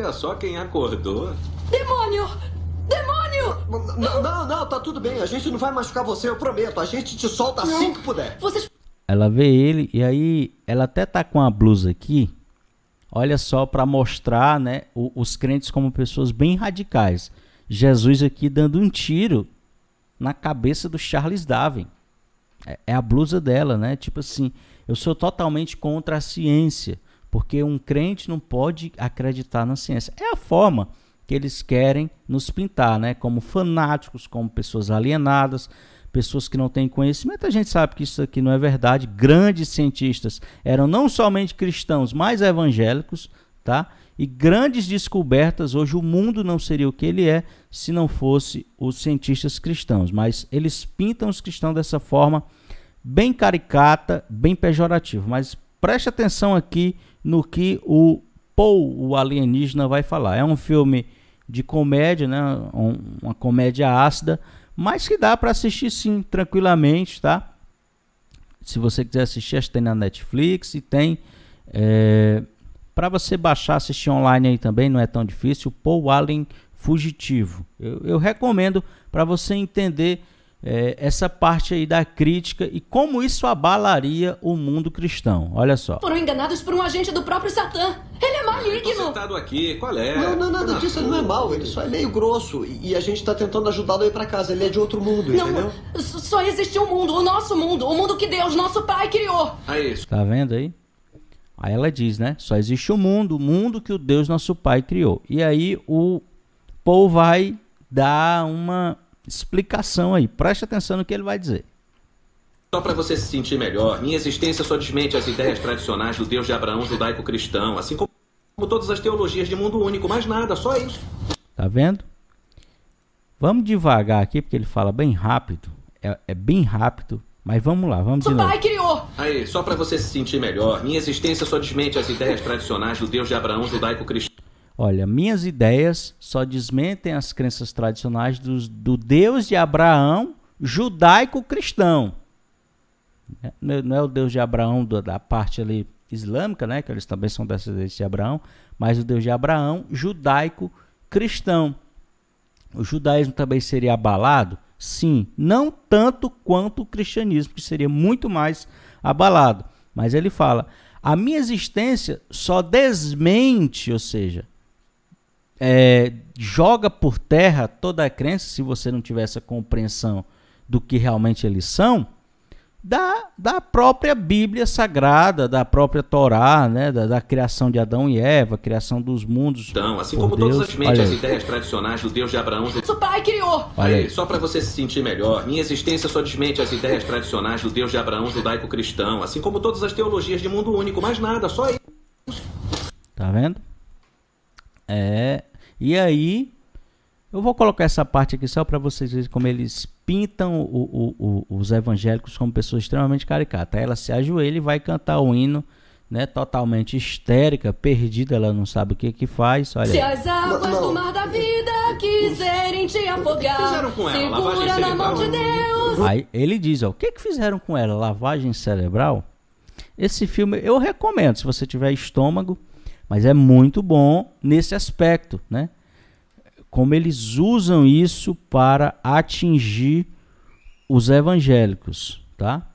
Olha é só quem acordou. Demônio! Demônio! Não, não, não, tá tudo bem. A gente não vai machucar você, eu prometo. A gente te solta assim não. assim que puder. Vocês... Ela vê ele e aí ela até tá com a blusa aqui. Olha só para mostrar, né, os crentes como pessoas bem radicais. Jesus aqui dando um tiro na cabeça do Charles Darwin. É, é a blusa dela, né? Tipo assim, eu sou totalmente contra a ciência. Porque um crente não pode acreditar na ciência. É a forma que eles querem nos pintar, né? Como fanáticos, como pessoas alienadas, pessoas que não têm conhecimento. A gente sabe que isso aqui não é verdade. Grandes cientistas eram não somente cristãos, mas evangélicos, tá? E grandes descobertas, hoje o mundo não seria o que ele é se não fosse os cientistas cristãos, mas eles pintam os cristãos dessa forma bem caricata, bem pejorativo, mas preste atenção aqui no que o Paul, o alienígena, vai falar. É um filme de comédia, né? Um, uma comédia ácida, mas que dá para assistir sim, tranquilamente, tá? Se você quiser assistir, acho que tem na Netflix e tem é, para você baixar, assistir online aí também, não é tão difícil. Paul Allen Fugitivo. Eu, eu recomendo para você entender é, essa parte aí da crítica e como isso abalaria o mundo cristão. Olha só. Foram enganados por um agente do próprio Satã. Ele é maligno. Citado aqui, qual é? Não, não, nada ah. disso. Ele não é mal. Ele só é meio grosso e, a gente tá tentando ajudá-lo a ir para casa. Ele é de outro mundo, não, entendeu? Só existe um mundo, o nosso mundo, o mundo que Deus, nosso Pai, criou. É isso. Tá vendo aí? Aí ela diz, né? Só existe o um mundo, o mundo que o Deus nosso Pai criou. E aí o Paul vai dar uma explicação aí. Preste atenção no que ele vai dizer. Só para você se sentir melhor, minha existência só desmente as ideias tradicionais do Deus de Abraão judaico-cristão, assim como todas as teologias de mundo único, mais nada, só isso. Tá vendo? Vamos devagar aqui, porque ele fala bem rápido. É, é bem rápido, mas vamos lá, vamos de novo. pai criou! Aí, só para você se sentir melhor, minha existência só desmente as ideias tradicionais do Deus de Abraão judaico-cristão. Olha, minhas ideias só desmentem as crenças tradicionais do, do Deus de Abraão judaico-cristão. É, é, não é o Deus de Abraão da parte ali islâmica, né? Que eles também são descendentes de Abraão, mas o Deus de Abraão judaico-cristão. O judaísmo também seria abalado? Sim, não tanto quanto o cristianismo, que seria muito mais abalado. Mas ele fala: a minha existência só desmente, ou seja, é, joga por terra toda a crença, se você não tiver essa compreensão do que realmente eles são, da, da própria Bíblia Sagrada, da própria Torá, né? da, da criação de Adão e Eva, criação dos mundos. Então, assim como Deus. todas as mentes, as ideias tradicionais do Deus de Abraão. o pai criou! Olha aí. Só para você se sentir melhor, minha existência só desmente as ideias tradicionais do Deus de Abraão judaico-cristão, assim como todas as teologias de mundo único, mais nada, só isso. Tá vendo? É, e aí, eu vou colocar essa parte aqui só para vocês verem como eles pintam o, o, o, os evangélicos como pessoas extremamente caricatas. Ela se ajoelha e vai cantar o hino, né? Totalmente histérica, perdida, ela não sabe o que que faz. Olha. Se as águas do mar da vida quiserem te afogar, segura na mão de né? Deus. Aí ele diz, ó, o que que fizeram com ela? Lavagem cerebral? Esse filme eu recomendo, se você tiver estômago, mas é muito bom nesse aspecto, né? Como eles usam isso para atingir os evangélicos, tá?